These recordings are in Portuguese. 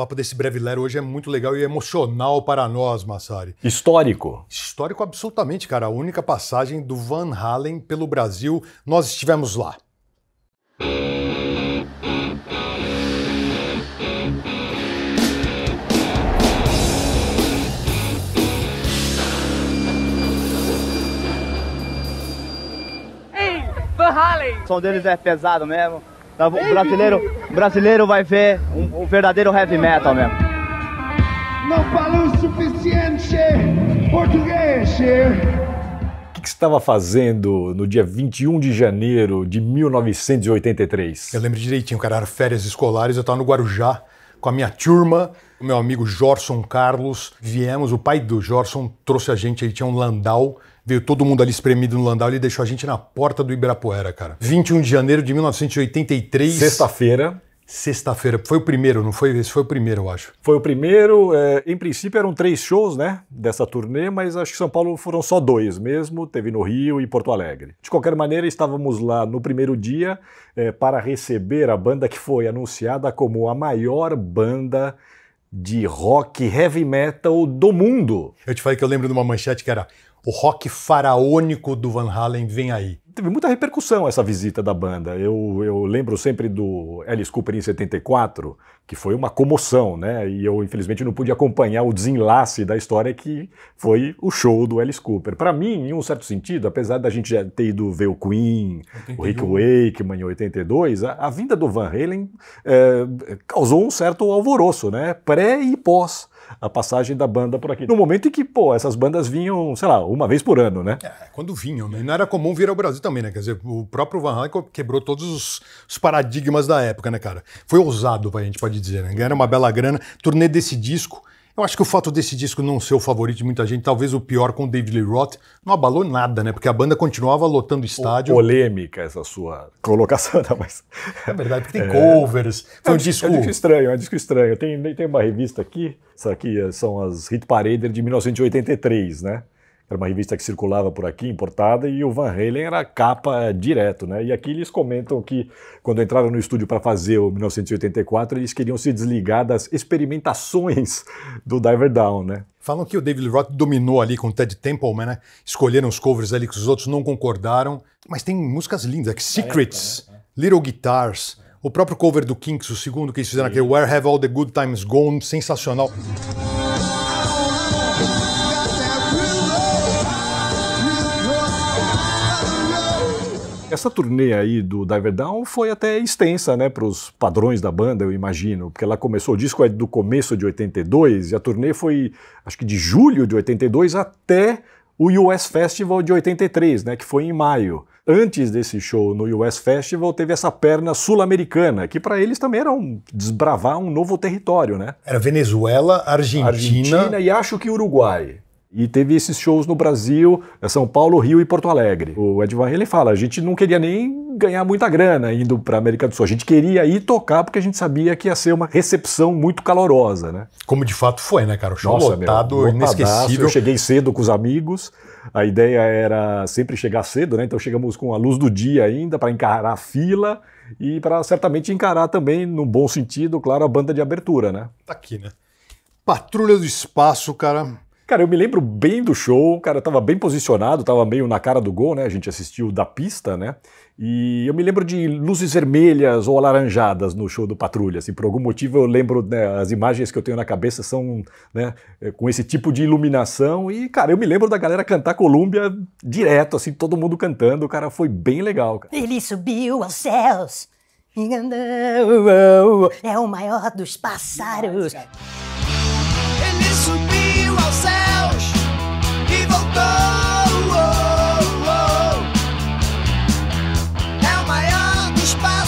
papo desse Brasileiro hoje é muito legal e emocional para nós, Massari. Histórico. Histórico absolutamente, cara. A única passagem do Van Halen pelo Brasil, nós estivemos lá. Ei, Van Halen! O som deles é pesado mesmo. Tá o brasileiro o brasileiro vai ver um, um verdadeiro heavy metal mesmo. Não falei o suficiente português. O que, que você estava fazendo no dia 21 de janeiro de 1983? Eu lembro direitinho, cara, eram férias escolares, eu estava no Guarujá com a minha turma, o meu amigo Jorson Carlos. Viemos, o pai do Jorson trouxe a gente, ele tinha um Landau. Veio todo mundo ali espremido no Landau, ele deixou a gente na porta do Ibirapuera, cara. 21 de janeiro de 1983. Sexta-feira. Sexta-feira. Foi o primeiro, não foi? Esse foi o primeiro, eu acho. Foi o primeiro. É, em princípio eram três shows, né? Dessa turnê, mas acho que São Paulo foram só dois mesmo. Teve no Rio e Porto Alegre. De qualquer maneira, estávamos lá no primeiro dia é, para receber a banda que foi anunciada como a maior banda de rock heavy metal do mundo. Eu te falei que eu lembro de uma manchete que era o rock faraônico do Van Halen vem aí teve muita repercussão essa visita da banda. Eu, eu lembro sempre do Alice Cooper em 74, que foi uma comoção, né? E eu, infelizmente, não pude acompanhar o desenlace da história que foi o show do Alice Cooper. Para mim, em um certo sentido, apesar da gente já ter ido ver o Queen, 81. o Rick Wakeman em 82, a, a vinda do Van Halen é, causou um certo alvoroço, né? Pré e pós a passagem da banda por aqui. No momento em que, pô, essas bandas vinham, sei lá, uma vez por ano, né? É, quando vinham, né? Não era comum vir ao Brasil também, né? Quer dizer, o próprio Van Halen quebrou todos os, os, paradigmas da época, né, cara? Foi ousado, a gente pode dizer, né? Ganharam uma bela grana, turnê desse disco. Eu acho que o fato desse disco não ser o favorito de muita gente, talvez o pior com o David Lee Roth, não abalou nada, né? Porque a banda continuava lotando estádio. Polêmica essa sua colocação, não, mas. É verdade, porque tem é... covers. Foi é, um disco. É um disco estranho, é um disco estranho. Tem, tem uma revista aqui, essa aqui é, são as Hit Parader de 1983, né? Era uma revista que circulava por aqui, importada, e o Van Halen era capa é, direto, né? E aqui eles comentam que quando entraram no estúdio para fazer o 1984, eles queriam se desligar das experimentações do Diver Down, né? Falam que o David Roth dominou ali com o Ted Templeman, né? Escolheram os covers ali que os outros não concordaram, mas tem músicas lindas, que é Secrets, é, é, é. Little Guitars, o próprio cover do Kinks, o segundo que eles fizeram, aqui, aquele Where Have All the Good Times Gone, sensacional. Essa turnê aí do Diver Down foi até extensa, né, para os padrões da banda, eu imagino, porque ela começou, o disco é do começo de 82 e a turnê foi, acho que de julho de 82 até o US Festival de 83, né, que foi em maio. Antes desse show no US Festival, teve essa perna sul-americana, que para eles também era um desbravar um novo território, né? Era Venezuela, Argentina, Argentina e acho que Uruguai. E teve esses shows no Brasil, São Paulo, Rio e Porto Alegre. O Ed Van Halen fala, a gente não queria nem ganhar muita grana indo para América do Sul. A gente queria ir tocar porque a gente sabia que ia ser uma recepção muito calorosa, né? Como de fato foi, né, cara? O show Nossa, lotado, meu, inesquecível. Eu cheguei cedo com os amigos. A ideia era sempre chegar cedo, né? Então chegamos com a luz do dia ainda para encarar a fila e para certamente encarar também, no bom sentido, claro, a banda de abertura, né? Tá aqui, né? Patrulha do Espaço, cara Cara, eu me lembro bem do show, cara, eu tava bem posicionado, tava meio na cara do gol, né? A gente assistiu da pista, né? E eu me lembro de luzes vermelhas ou alaranjadas no show do Patrulha, assim, por algum motivo eu lembro, né, as imagens que eu tenho na cabeça são, né, eh, com esse tipo de iluminação e, cara, eu me lembro da galera cantar Colômbia direto, assim, todo mundo cantando, cara, foi bem legal, cara. Ele subiu aos céus, é o maior dos pássaros e voltou. É o maior dos Columbia,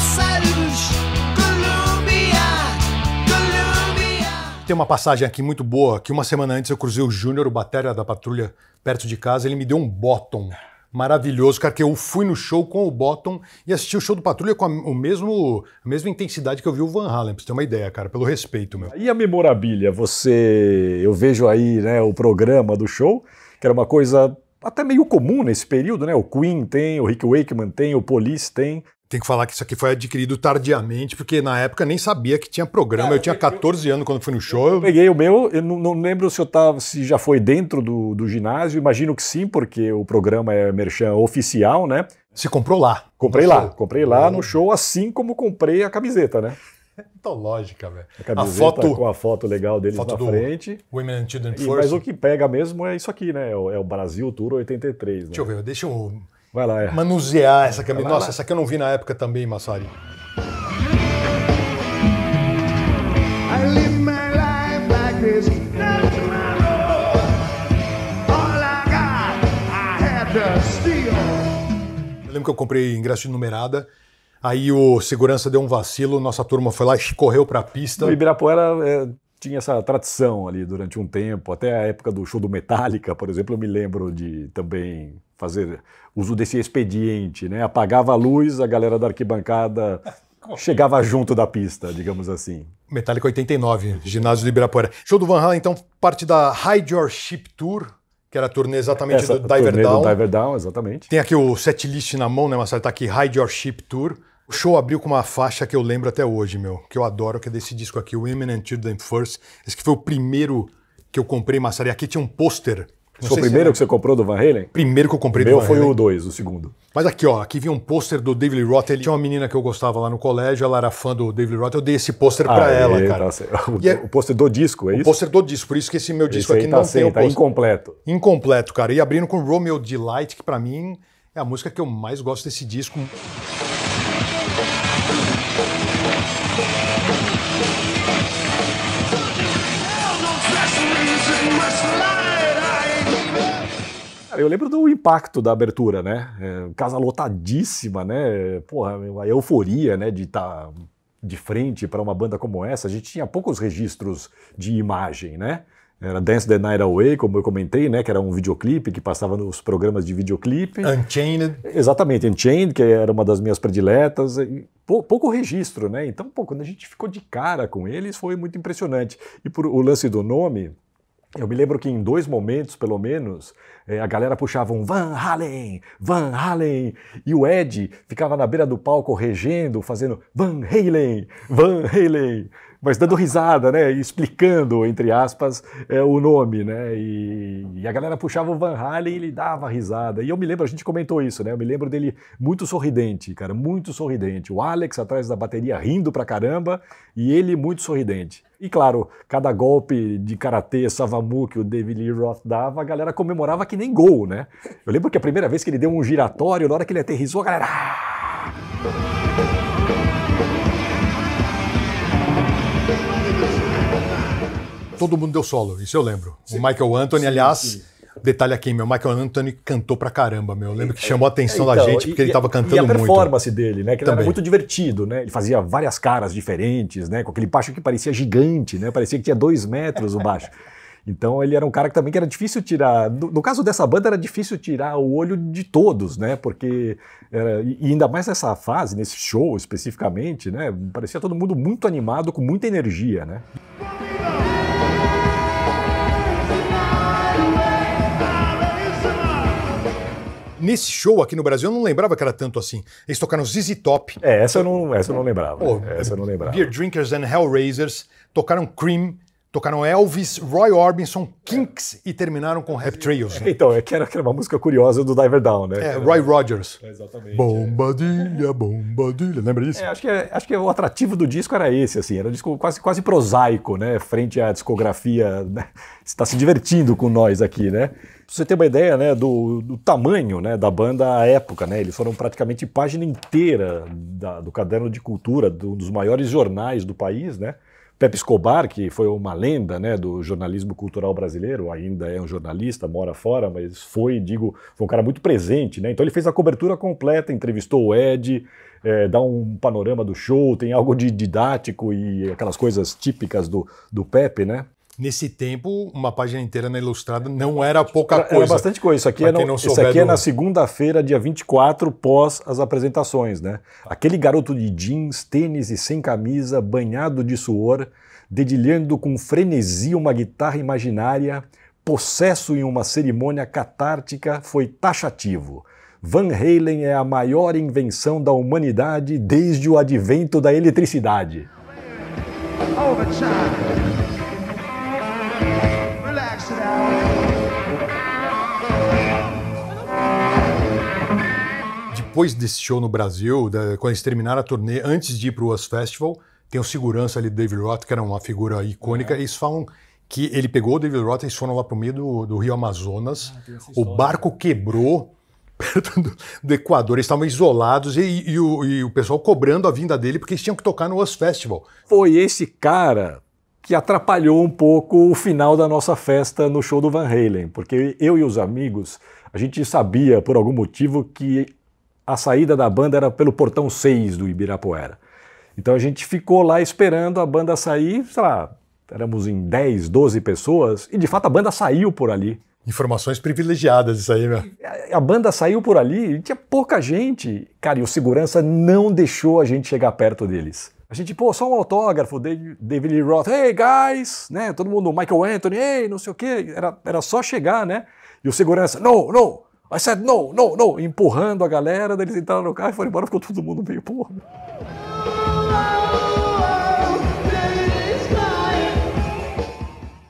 Columbia. Tem uma passagem aqui muito boa que uma semana antes eu cruzei o Júnior, o batera da patrulha, perto de casa. Ele me deu um bottom maravilhoso, cara, que eu fui no show com o Bottom e assisti o show do Patrulha com a, o mesmo, a mesma intensidade que eu vi o Van Halen, pra você ter uma ideia, cara, pelo respeito, meu. E a memorabilia? Você, eu vejo aí, né, o programa do show, que era uma coisa até meio comum nesse período, né? O Queen tem, o Rick Wakeman tem, o Police tem tem que falar que isso aqui foi adquirido tardiamente, porque na época nem sabia que tinha programa. É, eu tinha 14 eu, anos quando fui no show. Eu, peguei o meu, eu não, não, lembro se eu tava, se já foi dentro do, do ginásio, imagino que sim, porque o programa é merchan oficial, né? Se comprou lá. Comprei lá, show. comprei lá no é. show, assim como comprei a camiseta, né? Então, lógica, velho. A, a, foto com a foto legal deles foto na frente. Women and Children e, First. Mas o que pega mesmo é isso aqui, né? É o, é Brasil Tour 83. Né? Deixa eu ver, deixa eu Vai lá, é. Manusear essa camisa. Nossa, lá. essa que eu não vi na época também, Massari. Eu lembro que eu comprei ingresso de numerada. Aí o segurança deu um vacilo, nossa turma foi lá e correu pra pista. O Ibirapuera é tinha essa tradição ali durante um tempo, até a época do show do Metallica, por exemplo, eu me lembro de também fazer uso desse expediente, né? Apagava a luz, a galera da arquibancada chegava junto da pista, digamos assim. Metallica 89, ginásio de Ibirapuera. Show do Van Halen, então, parte da Hide Your Ship Tour, que era a turnê exatamente Essa do Diver Down. do Diver Down, exatamente. Tem aqui o setlist na mão, né, Marcelo? Tá aqui Hide Your Ship Tour. O show abriu com uma faixa que eu lembro até hoje, meu, que eu adoro, que é desse disco aqui, o Eminent Children First. Esse que foi o primeiro que eu comprei Massari. Aqui tinha um pôster. Foi o primeiro que você comprou do Van Halen? Primeiro que eu comprei o do Van Halen. Meu foi o 2, o segundo. Mas aqui, ó, aqui vinha um pôster do David Lee Roth. Ele tinha uma menina que eu gostava lá no colégio, ela era fã do David Lee Roth. Eu dei esse pôster ah, pra tá é, ela, cara. E o, é, pôster do disco, é isso? O pôster do disco, por isso que esse meu disco esse aqui tá não sem, tem o tá pôster. Tá incompleto. Incompleto, cara. E abrindo com Romeo Delight, que para mim é a música que eu mais gosto desse disco. eu lembro do impacto da abertura, né? É, casa lotadíssima, né? Porra, a euforia, né? De estar tá de frente para uma banda como essa. A gente tinha poucos registros de imagem, né? Era Dance the Night Away, como eu comentei, né? Que era um videoclipe que passava nos programas de videoclipe. Unchained. Exatamente, Unchained, que era uma das minhas prediletas. pouco registro, né? Então, pô, quando a gente ficou de cara com eles, foi muito impressionante. E por o lance do nome, eu me lembro que em dois momentos, pelo menos, eh, a galera puxava um Van Halen, Van Halen, e o Ed ficava na beira do palco regendo, fazendo Van Halen, Van Halen mas dando risada, né? explicando, entre aspas, é, o nome, né? E, e, a galera puxava o Van Halen e ele dava risada. E eu me lembro, a gente comentou isso, né? Eu me lembro dele muito sorridente, cara, muito sorridente. O Alex atrás da bateria rindo pra caramba e ele muito sorridente. E claro, cada golpe de karatê, savamu que o David Lee Roth dava, a galera comemorava que nem gol, né? Eu lembro que a primeira vez que ele deu um giratório, na hora que ele aterrissou, a galera. Ah! todo mundo deu solo, isso eu lembro. Sim. O Michael Anthony, sim, aliás, sim. detalhe aqui, meu, Michael Anthony cantou pra caramba, meu. Eu lembro que é, chamou a atenção é, então, da gente porque e, ele tava cantando muito. E a performance muito. dele, né? Que era muito divertido, né? Ele fazia várias caras diferentes, né? Com aquele baixo que parecia gigante, né? Parecia que tinha dois metros o baixo. Então ele era um cara que também que era difícil tirar. No, no, caso dessa banda, era difícil tirar o olho de todos, né? Porque. Era, e ainda mais nessa fase, nesse show especificamente, né? Parecia todo mundo muito animado, com muita energia, né? Nesse show aqui no Brasil, eu não lembrava que era tanto assim. Eles tocaram ZZ Top. É, essa eu não, essa eu não lembrava. Oh, essa eu não lembrava. Beer Drinkers and Hellraisers. Tocaram Cream. Tocaram Elvis, Roy Orbison, Kinks e terminaram com Rap Trails. Né? Então, é que era, que era uma música curiosa do Diver Down, né? É, Roy Rogers. É, exatamente. É. Bombadilha, bombadilha. Lembra disso? É, acho, que, é, acho que o atrativo do disco era esse, assim. Era um disco quase, quase prosaico, né? Frente à discografia. Né? Você está se divertindo com nós aqui, né? Pra você ter uma ideia né, do, do tamanho né, da banda à época, né? Eles foram praticamente página inteira da, do caderno de cultura, do, um dos maiores jornais do país, né? Pepe Escobar, que foi uma lenda né, do jornalismo cultural brasileiro, ainda é um jornalista, mora fora, mas foi, digo, foi um cara muito presente. Né? Então ele fez a cobertura completa, entrevistou o Ed, é, dá um panorama do show, tem algo de didático e aquelas coisas típicas do, do Pepe, né? Nesse tempo, uma página inteira na Ilustrada não era pouca era, coisa. Era bastante coisa. Isso aqui, é, no, isso aqui é, na segunda-feira, dia 24, pós as apresentações, né? Tá. Aquele garoto de jeans, tênis e sem camisa, banhado de suor, dedilhando com frenesi uma guitarra imaginária, possesso em uma cerimônia catártica, foi taxativo. Van Halen é a maior invenção da humanidade desde o advento da eletricidade. Overtime. Depois desse show no Brasil, da, quando eles terminaram a turnê, antes de ir para o US Festival, tem o segurança ali do David Roth, que era uma figura icônica, é. eles falam que ele pegou o David Roth, eles foram lá para o meio do, do, Rio Amazonas, ah, o barco quebrou perto do, do, Equador, eles estavam isolados e, e, e, o, e, o, pessoal cobrando a vinda dele porque eles tinham que tocar no US Festival. Foi esse cara que atrapalhou um pouco o final da nossa festa no show do Van Halen, porque eu e os amigos, a gente sabia por algum motivo que a saída da banda era pelo portão 6 do Ibirapuera. Então a gente ficou lá esperando a banda sair, sei lá, éramos em 10, 12 pessoas, e de fato a banda saiu por ali. Informações privilegiadas, isso aí, meu. A, a banda saiu por ali, tinha pouca gente. Cara, e o segurança não deixou a gente chegar perto deles. A gente, pô, só um autógrafo, David Lee Roth, hey guys, né? Todo mundo, Michael Anthony, hey, não sei o quê. Era, era só chegar, né? E o segurança, no, no, I said no, no, no, empurrando a galera, daí eles entraram no carro e foram embora, ficou todo mundo meio, porra.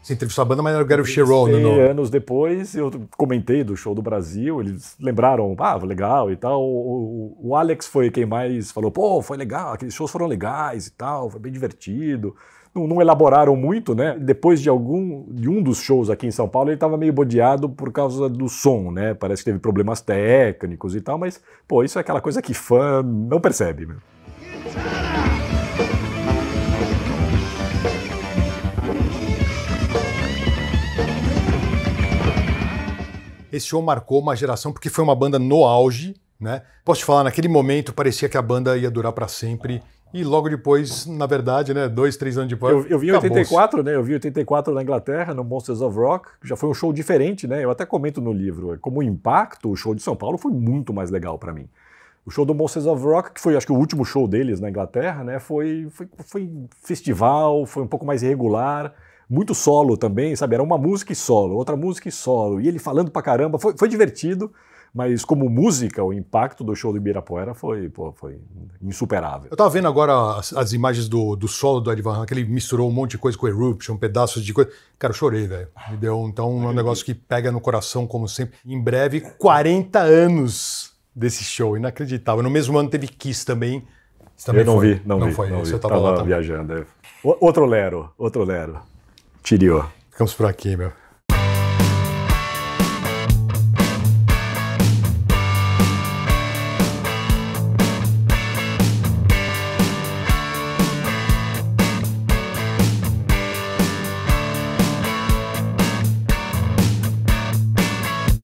Você entrevistou a banda, mas era o Gary Sharon. No... Anos depois, eu comentei do show do Brasil, eles lembraram, ah, legal e tal. O, o, Alex foi quem mais falou, pô, foi legal, aqueles shows foram legais e tal, foi bem divertido. Não, não, elaboraram muito, né? Depois de algum de um dos shows aqui em São Paulo, ele estava meio bodeado por causa do som, né? Parece que teve problemas técnicos e tal, mas pô, isso é aquela coisa que fã não percebe, meu. Né? Esse show marcou uma geração porque foi uma banda no auge, né? Posso te falar, naquele momento parecia que a banda ia durar para sempre. E logo depois, na verdade, né, dois, três anos depois. Eu, eu vi em 84, né? Eu vi 84 na Inglaterra, no Monsters of Rock. Já foi um show diferente, né? Eu até comento no livro. É, como impacto, o show de São Paulo foi muito mais legal para mim. O show do Monsters of Rock, que foi acho que o último show deles na Inglaterra, né? Foi, foi, foi festival, foi um pouco mais irregular muito solo também, sabe? Era uma música e solo, outra música e solo. E ele falando pra caramba, foi, foi divertido, mas como música, o impacto do show do Ibirapuera foi, pô, foi insuperável. Eu tava vendo agora as, as imagens do, do solo do Ed Van que ele misturou um monte de coisa com Eruption, pedaços de coisa. Cara, eu chorei, velho. Me deu, então, é um negócio que pega no coração, como sempre. Em breve, 40 anos desse show, inacreditável. No mesmo ano teve Kiss também. também eu não foi. vi, não, não vi. Foi. Não vi. Você tava, lá viajando. É. Outro Lero, outro Lero. Tiriou. Ficamos por aqui, meu.